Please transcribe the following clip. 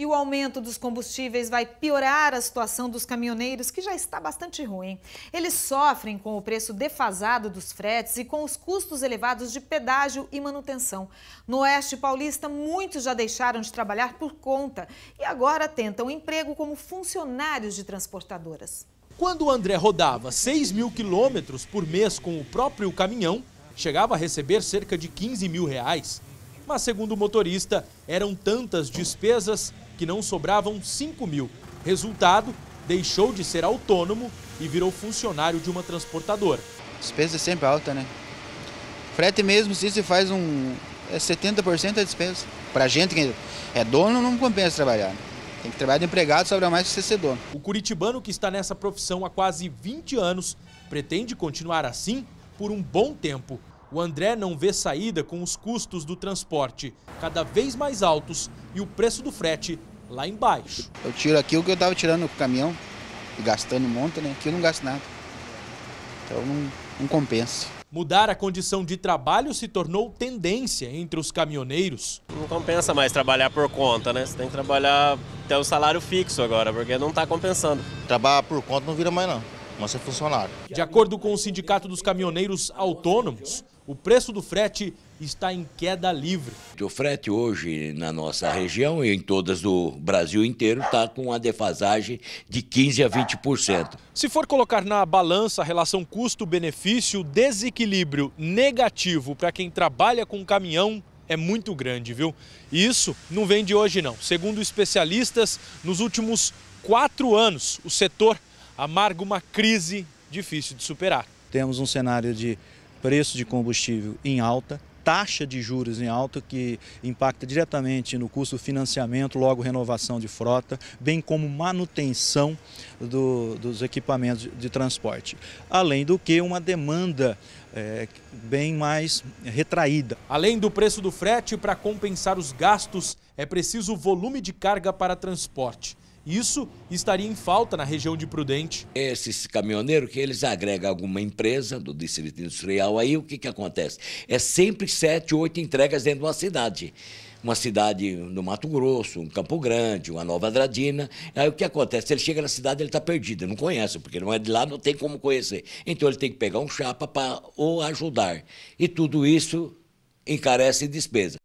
E o aumento dos combustíveis vai piorar a situação dos caminhoneiros, que já está bastante ruim. Eles sofrem com o preço defasado dos fretes e com os custos elevados de pedágio e manutenção. No Oeste Paulista, muitos já deixaram de trabalhar por conta e agora tentam emprego como funcionários de transportadoras. Quando o André rodava 6 mil quilômetros por mês com o próprio caminhão, chegava a receber cerca de 15 mil reais. Mas, segundo o motorista, eram tantas despesas que não sobravam 5 mil. Resultado, deixou de ser autônomo e virou funcionário de uma transportadora. Despesa é sempre alta, né? Frete mesmo, se você faz um. É 70% da despesa. para gente que é dono, não compensa trabalhar. Né? Tem que trabalhar de empregado, sobra mais que ser dono. O curitibano que está nessa profissão há quase 20 anos pretende continuar assim por um bom tempo. O André não vê saída com os custos do transporte cada vez mais altos e o preço do frete lá embaixo. Eu tiro aqui o que eu estava tirando no caminhão, gastando um monte, né? Aqui eu não gasto nada. Então não, não compensa. Mudar a condição de trabalho se tornou tendência entre os caminhoneiros. Não compensa mais trabalhar por conta, né? Você tem que trabalhar até o salário fixo agora, porque não está compensando. Trabalhar por conta não vira mais não, mas ser é funcionário. De acordo com o Sindicato dos Caminhoneiros Autônomos, o preço do frete está em queda livre. O frete hoje na nossa região e em todas do Brasil inteiro está com uma defasagem de 15% a 20%. Se for colocar na balança a relação custo-benefício, o desequilíbrio negativo para quem trabalha com caminhão é muito grande, viu? E isso não vem de hoje não. Segundo especialistas, nos últimos quatro anos o setor amarga uma crise difícil de superar. Temos um cenário de preço de combustível em alta, taxa de juros em alta, que impacta diretamente no custo do financiamento, logo renovação de frota, bem como manutenção do, dos equipamentos de transporte. Além do que uma demanda é, bem mais retraída. Além do preço do frete, para compensar os gastos, é preciso volume de carga para transporte. Isso estaria em falta na região de Prudente. Esses caminhoneiros que eles agregam alguma empresa do distrito industrial, aí o que, que acontece? É sempre sete, oito entregas dentro de uma cidade. Uma cidade no Mato Grosso, um Campo Grande, uma Nova Adradina. Aí o que acontece? Ele chega na cidade, ele está perdido, ele não conhece, porque não é de lá, não tem como conhecer. Então ele tem que pegar um chapa para ou ajudar. E tudo isso encarece despesa.